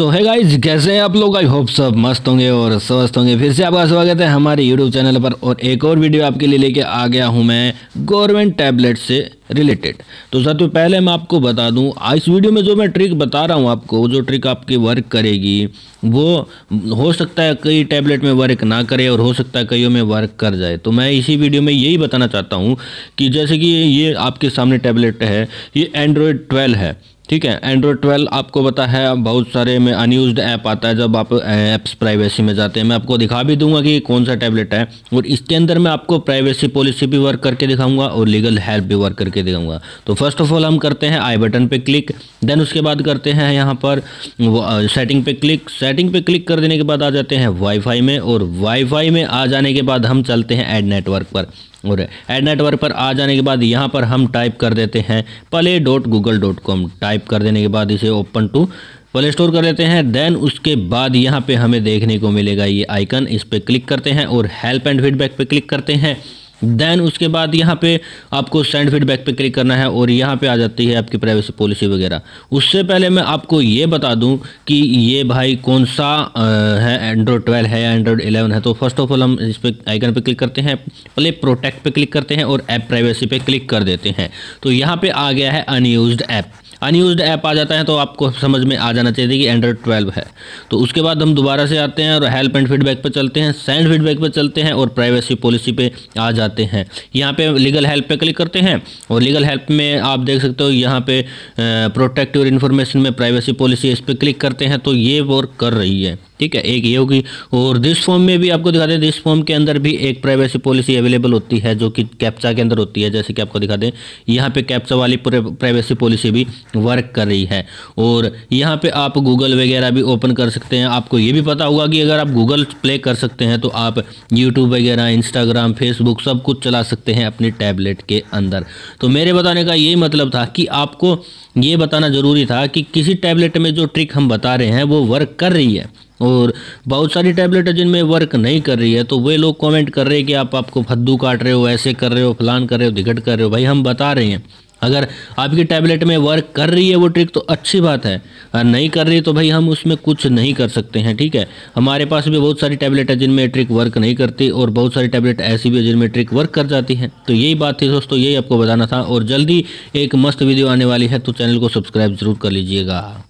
तो है गाइज कैसे हैं आप लोग आई होप सब मस्त होंगे और स्वस्थ होंगे फिर से आपका स्वागत है हमारे यूट्यूब चैनल पर और एक और वीडियो आपके लिए लेके आ गया हूं मैं गवर्नमेंट टैबलेट से रिलेटेड तो सबसे तो पहले मैं आपको बता दूं इस वीडियो में जो मैं ट्रिक बता रहा हूं आपको जो ट्रिक आपकी वर्क करेगी वो हो सकता है कई टैबलेट में वर्क ना करे और हो सकता है कईयों में वर्क कर जाए तो मैं इसी वीडियो में यही बताना चाहता हूँ कि जैसे कि ये आपके सामने टैबलेट है ये एंड्रॉयड ट्वेल्व है ठीक है एंड्रॉयड 12 आपको पता है अब बहुत सारे में अनयूज्ड ऐप आता है जब आप ऐप्स प्राइवेसी में जाते हैं मैं आपको दिखा भी दूंगा कि कौन सा टैबलेट है और इसके अंदर मैं आपको प्राइवेसी पॉलिसी भी वर्क करके दिखाऊंगा और लीगल हेल्प भी वर्क करके दिखाऊंगा तो फर्स्ट ऑफ ऑल हम करते हैं आई बटन पर क्लिक देन उसके बाद करते हैं यहाँ पर सेटिंग पे क्लिक सेटिंग पे क्लिक कर देने के बाद आ जाते हैं वाईफाई में और वाईफाई में आ जाने के बाद हम चलते हैं एड नेटवर्क पर और एड नेटवर्क पर आ जाने के बाद यहाँ पर हम टाइप कर देते हैं play dot Google dot com type कर देने के बाद इसे ओपन टू प्ले स्टोर कर लेते हैं देन उसके बाद यहाँ पे हमें देखने को मिलेगा ये आइकन इस पर क्लिक करते हैं और हेल्प एंड फीडबैक पे क्लिक करते हैं देन उसके बाद यहाँ पे आपको सेंड फीडबैक पे क्लिक करना है और यहाँ पे आ जाती है आपकी प्राइवेसी पॉलिसी वगैरह उससे पहले मैं आपको ये बता दूँ कि ये भाई कौन सा है एंड्रॉयड ट्वेल्व है या एंड्रॉयड एलेवन है तो फर्स्ट ऑफ ऑल हम इस पर आइकन पे क्लिक करते हैं प्ले प्रोटेक्ट पे क्लिक करते हैं और ऐप प्राइवेसी पे क्लिक कर देते हैं तो यहाँ पर आ गया है अनयूज ऐप अनयूज ऐप आ जाता है तो आपको समझ में आ जाना चाहिए कि एंड्रॉयड ट्वेल्व है तो उसके बाद हम दोबारा से आते हैं और हेल्प एंड फीडबैक पर चलते हैं सेंड फीडबैक पर चलते हैं और प्राइवेसी पॉलिसी पे आ जाते हैं यहाँ पे लीगल हेल्प पे क्लिक करते हैं और लीगल हेल्प में आप देख सकते हो यहाँ पे प्रोटेक्ट योर इन्फॉर्मेशन में प्राइवेसी पॉलिसी इस पर क्लिक करते हैं तो ये वर्क कर रही है ठीक है एक ये होगी और दिस फॉर्म में भी आपको दिखा दें दिस फॉर्म के अंदर भी एक प्राइवेसी पॉलिसी अवेलेबल होती है जो कि कैप्चा के अंदर होती है जैसे कि आपको दिखा दें यहाँ पे कैप्चा वाली प्राइवेसी पॉलिसी भी वर्क कर रही है और यहाँ पे आप गूगल वगैरह भी ओपन कर सकते हैं आपको ये भी पता होगा कि अगर आप गूगल प्ले कर सकते हैं तो आप यूट्यूब वगैरह इंस्टाग्राम फेसबुक सब कुछ चला सकते हैं अपने टैबलेट के अंदर तो मेरे बताने का यही मतलब था कि आपको ये बताना ज़रूरी था कि किसी टैबलेट में जो ट्रिक हम बता रहे हैं वो वर्क कर रही है और बहुत सारी टैबलेट है जिनमें वर्क नहीं कर रही है तो वे लोग कमेंट कर रहे हैं कि आप आपको फद्दू काट रहे हो ऐसे कर रहे हो फलान कर रहे हो दिगट कर रहे हो भाई हम बता रहे हैं अगर आपकी टैबलेट में वर्क कर रही है वो ट्रिक तो अच्छी बात है और नहीं कर रही तो भाई हम उसमें कुछ नहीं कर सकते हैं ठीक है हमारे पास भी बहुत सारी टैबलेट है जिनमें ट्रिक वर्क नहीं करती और बहुत सारी टैबलेट ऐसी भी है जिनमें ट्रिक वर्क कर जाती है तो यही बात थी दोस्तों यही आपको बताना था और जल्दी एक मस्त वीडियो आने वाली है तो चैनल को सब्सक्राइब जरूर कर लीजिएगा